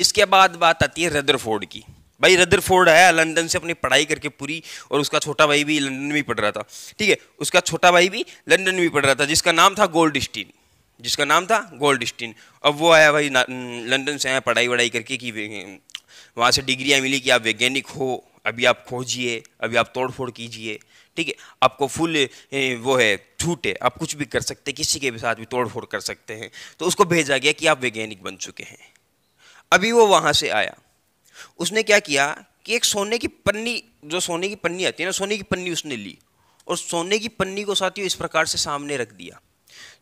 इसके बाद बात आती है रदरफोर्ड की भाई रदरफोर्ड आया लंदन से अपनी पढ़ाई करके पूरी और उसका छोटा भाई भी लंदन में पढ़ रहा था ठीक है उसका छोटा भाई भी लंदन में पढ़ रहा था जिसका नाम था गोल्ड स्टीन जिसका नाम था गोल्ड स्टीन अब वो आया भाई लंदन से आया पढ़ाई वढ़ाई करके कि वहाँ से डिग्रियाँ मिली कि आप वैज्ञानिक हो अभी आप खोजिए अभी आप तोड़ फोड़ कीजिए ठीक है आपको फुल वो है छूट है आप कुछ भी कर सकते किसी के भी साथ भी तोड़ फोड़ कर सकते हैं तो उसको भेजा गया कि आप वैज्ञानिक बन चुके हैं अभी वो वहां से आया उसने क्या किया कि एक सोने की पन्नी जो सोने की पन्नी आती है ना सोने की पन्नी उसने ली और सोने की पन्नी को साथियों इस प्रकार से सामने रख दिया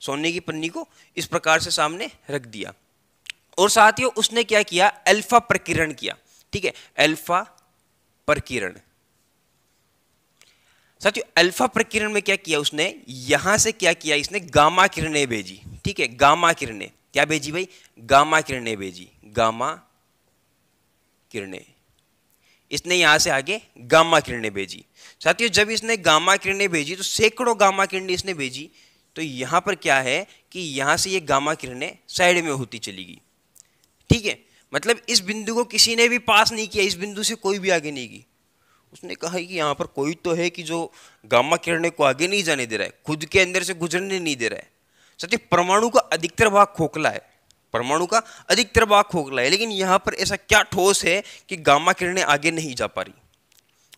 सोने की पन्नी को इस प्रकार से सामने रख दिया और साथियों उसने क्या किया अल्फा प्रकिरण किया ठीक है अल्फा प्रकिरण साथियों अल्फा प्रकिरण में क्या किया उसने यहां से क्या किया इसने गामा किरणें भेजी ठीक है गामा किरणें क्या भेजी भाई गामा किरणें भेजी गामा किरणें इसने यहां से आगे गामा किरणें भेजी साथियों जब इसने गामा किरणें भेजी तो सैकड़ों गामा किरणें इसने भेजी तो यहां पर क्या है कि यहां से ये गामा किरणें साइड में होती चली गई ठीक है मतलब इस बिंदु को किसी ने भी पास नहीं किया इस बिंदु से कोई भी आगे नहीं गई उसने कहा कि यहां पर कोई तो है कि जो गामा किरणें को आगे नहीं जाने दे रहा है खुद के अंदर से गुजरने नहीं दे रहा है सत्य परमाणु का अधिकतर भाग खोखला है परमाणु का अधिकतर भाग खोखला है लेकिन यहाँ पर ऐसा क्या ठोस है कि गामा किरणें आगे नहीं जा पा रही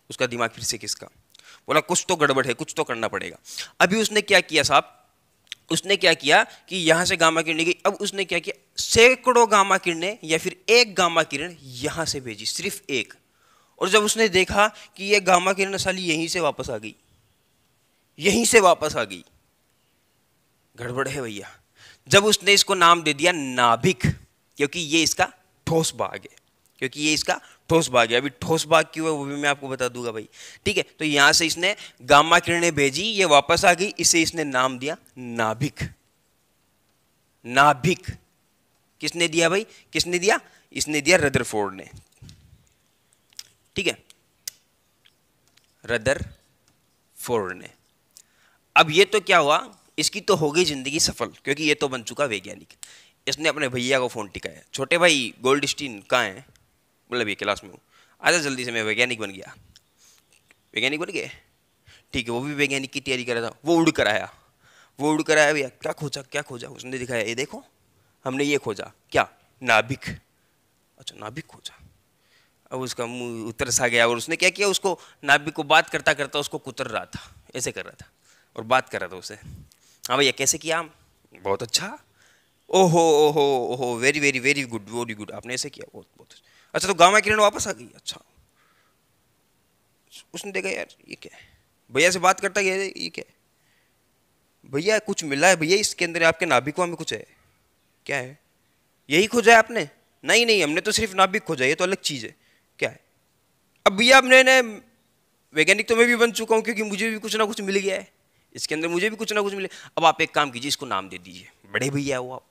उसका दिमाग फिर से किसका बोला कुछ तो गड़बड़ है कुछ तो करना पड़ेगा अभी उसने क्या किया साहब उसने क्या किया कि यहाँ से गामा किरणें गई अब उसने क्या किया सैकड़ों गामा किरणें या फिर एक गामा किरण यहाँ से भेजी सिर्फ एक और जब उसने देखा कि यह गामा किरण साली यहीं से वापस आ गई यहीं से वापस आ गई गड़बड़ है भैया जब उसने इसको नाम दे दिया नाभिक क्योंकि ये इसका ठोस भाग है क्योंकि ये इसका ठोस भाग है अभी ठोस भाग क्यों है वो भी मैं आपको बता दूंगा भाई ठीक है तो यहां से इसने गामा किरणें भेजी ये वापस आ गई इसे इसने नाम दिया नाभिक नाभिक किसने दिया भाई किसने दिया इसने दिया रदरफोर्ड ने ठीक है रदर ने अब ये तो क्या हुआ इसकी तो होगी ज़िंदगी सफल क्योंकि ये तो बन चुका वैज्ञानिक इसने अपने भैया को फ़ोन टिकाया छोटे भाई गोल्ड स्टीन कहाँ हैं मतलब ये क्लास में हूँ आजा जल्दी से मैं वैज्ञानिक बन गया वैज्ञानिक बन गए ठीक है वो भी वैज्ञानिक की तैयारी कर रहा था वो उड़ कर आया वो उड़ कर आया भैया क्या खोजा क्या खोजा उसने दिखाया ये देखो हमने ये खोजा क्या नाभिक अच्छा नाभिक खोजा अब उसका मुंह उतर सा गया और उसने क्या किया उसको नाभिक को बात करता करता उसको कुतर रहा था ऐसे कर रहा था और बात कर रहा था उसे हाँ भैया कैसे किया बहुत अच्छा ओहो ओहो ओहो very very very good very good आपने ऐसे किया बहुत बहुत अच्छा, अच्छा तो गाँव किरण वापस आ गई अच्छा उसने देखा यार ये क्या है भैया से बात करता गया ये क्या है भैया कुछ मिला है भैया इसके अंदर आपके नाभिकों में कुछ है क्या है यही खोजा है आपने नहीं नहीं हमने तो सिर्फ नाभिक खोजा ये तो अलग चीज़ है क्या है अब भैया आपने वैज्ञानिक तो मैं भी बन चुका हूँ क्योंकि मुझे भी कुछ ना कुछ मिल गया है इसके अंदर मुझे भी कुछ ना कुछ मिले अब आप एक काम कीजिए इसको नाम दे दीजिए बड़े भैया हो आप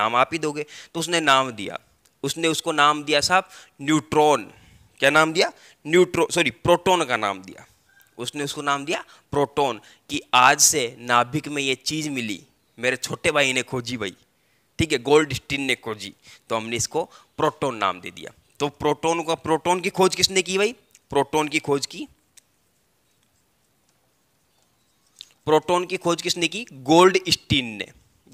नाम आप ही दोगे तो उसने नाम दिया उसने उसको नाम दिया साहब न्यूट्रॉन क्या नाम दिया न्यूट्रो सॉरी प्रोटोन का नाम दिया उसने उसको नाम दिया प्रोटोन कि आज से नाभिक में ये चीज़ मिली मेरे छोटे भाई ने खोजी भाई ठीक है गोल्ड स्टिन ने खोजी तो हमने इसको प्रोटोन नाम दे दिया तो प्रोटोन का प्रोटोन की खोज किसने की भाई प्रोटोन की खोज की प्रोटॉन की खोज किसने की गोल्ड स्टीन ने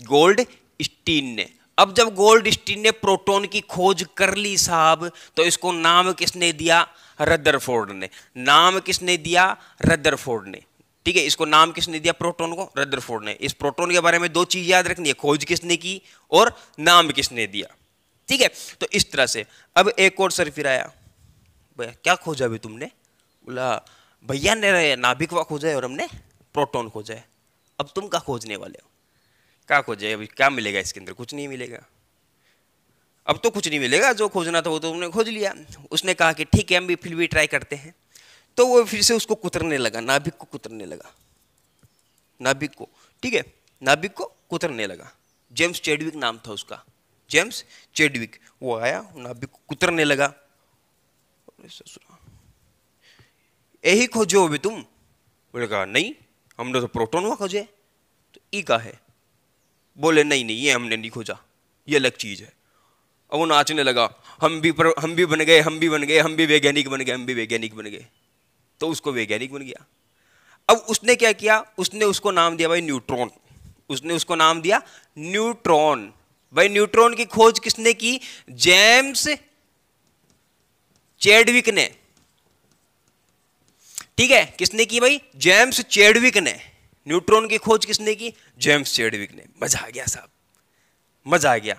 गोल्ड स्टीन ने अब जब गोल्ड स्टीन ने प्रोटॉन की खोज कर ली साहब तो इसको नाम किसने दिया रदरफोर्ड ने नाम किसने दिया रदरफोर्ड ने ठीक है इसको नाम किसने दिया प्रोटॉन को रदरफोर्ड ने इस प्रोटॉन के बारे में दो चीज याद रखनी है खोज किसने की और नाम किसने दिया ठीक है तो इस तरह से अब एक और सर फिर आया भैया क्या खोजा अभी तुमने बोला भैया ने नाभिक खोजा है और हमने प्रोटॉन खोजा है अब तुम क्या खोजने वाले हो क्या खोजे अभी क्या मिलेगा इसके अंदर कुछ नहीं मिलेगा अब तो कुछ नहीं मिलेगा जो खोजना था वो तो उन्होंने खोज लिया उसने कहा कि ठीक है हम भी फिर भी ट्राई करते हैं तो वो फिर से उसको कुतरने लगा नाभिक को कुतरने लगा नाभिक को ठीक है नाभिक को कुतरने लगा जेम्स चेडविक नाम था उसका जेम्स चेडविक वो आया नाभिक को कुतरने लगा यही खोजो अभी तुम बोले कहा नहीं हमने तो प्रोटोन हुआ खोजे तो ई का है बोले नहीं नहीं ये हमने नहीं खोजा ये अलग चीज़ है अब वो नाचने लगा हम भी पर, हम भी बन गए हम भी बन गए हम भी वैज्ञानिक बन गए हम भी वैज्ञानिक बन गए तो उसको वैज्ञानिक बन गया अब उसने क्या किया उसने उसको नाम दिया भाई न्यूट्रॉन उसने उसको नाम दिया न्यूट्रॉन भाई न्यूट्रॉन की खोज किसने की जेम्स चेडविक ने ठीक है किसने की भाई जेम्स चेडविक ने न्यूट्रॉन की खोज किसने की जेम्स चेडविक ने मजा आ गया साहब मजा आ गया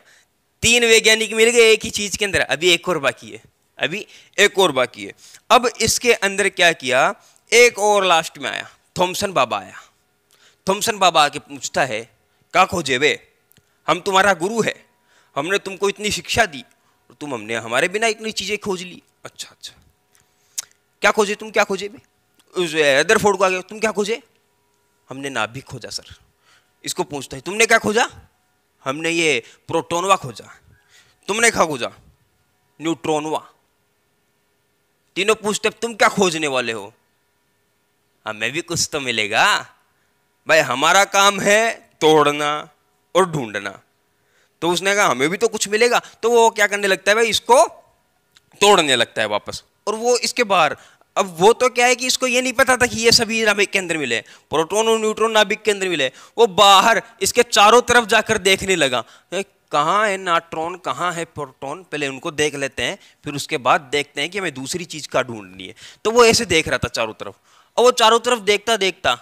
तीन वैज्ञानिक मिल गए एक ही चीज के अंदर अभी एक और बाकी है अभी एक और बाकी है अब इसके अंदर क्या किया एक और लास्ट में आया थॉमसन बाबा आया थॉमसन बाबा आके पूछता है का खोजे वे हम तुम्हारा गुरु है हमने तुमको इतनी शिक्षा दी और तुम हमने हमारे बिना इतनी चीज़ें खोज ली अच्छा अच्छा क्या खोजे तुम क्या खोजे भाई रदर फोर्ड को आ गया तुम क्या खोजे हमने नाभिक खोजा सर इसको पूछता है तुमने क्या खोजा हमने ये प्रोटोनवा खोजा तुमने क्या खोजा न्यूट्रोनवा तीनों पूछते तुम क्या खोजने वाले हो हमें भी कुछ तो मिलेगा भाई हमारा काम है तोड़ना और ढूंढना तो उसने कहा हमें भी तो कुछ मिलेगा तो वो क्या करने लगता है भाई इसको तोड़ने लगता है वापस और वो इसके बाहर अब वो तो क्या है कि इसको ये नहीं पता था कि ये सभी नाभिक के अंदर मिले प्रोटोन और न्यूट्रॉन नाभिक के अंदर मिले वो बाहर इसके चारों तरफ जाकर देखने लगा कहाँ है नाट्रॉन कहाँ है प्रोटोन पहले उनको देख लेते हैं फिर उसके बाद देखते हैं कि हमें दूसरी चीज़ का ढूंढनी है तो वो ऐसे देख रहा था चारों तरफ और वो चारों तरफ देखता देखता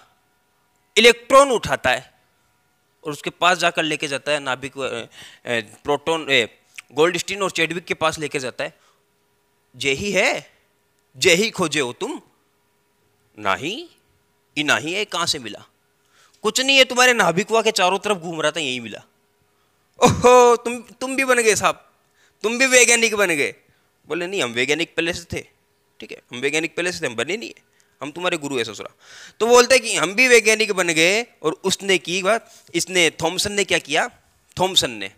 इलेक्ट्रॉन उठाता है और उसके पास जाकर लेके जाता है नाभिक प्रोटोन गोल्ड स्टीन और चेडविक के पास लेके जाता है जे ही है जय ही खोजे हो तुम नाही ये नाही है कहां से मिला कुछ नहीं है तुम्हारे नाभिकुआ के चारों तरफ घूम रहा था यही मिला ओहो तुम तुम भी बन गए साहब तुम भी वैज्ञानिक बन गए बोले नहीं हम वैज्ञानिक पहले से थे ठीक है हम वैज्ञानिक पहले से थे हम बने नहीं है हम तुम्हारे गुरु है ससुरा तो बोलते कि हम भी वैज्ञानिक बन गए और उसने की बात इसने थॉमसन ने क्या किया थॉमसन ने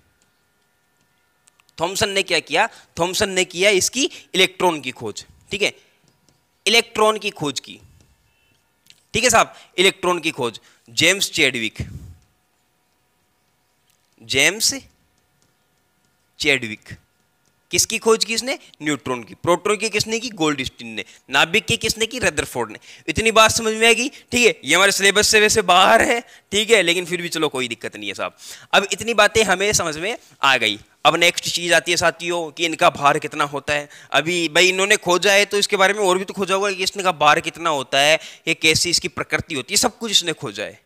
थॉमसन ने क्या किया थॉमसन ने किया इसकी इलेक्ट्रॉन की खोज ठीक है इलेक्ट्रॉन की खोज की ठीक है साहब इलेक्ट्रॉन की खोज जेम्स चेडविक जेम्स चेडविक किसकी खोज की इसने न्यूट्रॉन की प्रोटोन की किसने की गोल्ड स्टीन ने नाभिक की किसने की रदरफोर्ड ने इतनी बात समझ में आएगी ठीक है ये हमारे सिलेबस से वैसे बाहर है ठीक है लेकिन फिर भी चलो कोई दिक्कत नहीं है साहब अब इतनी बातें हमें समझ में आ गई अब नेक्स्ट चीज़ आती है साथियों कि इनका भार कितना होता है अभी भाई इन्होंने खोजा है तो इसके बारे में और भी तो खोजा होगा कि इसने का भार कितना होता है ये कैसी इसकी प्रकृति होती है सब कुछ इसने खोजा है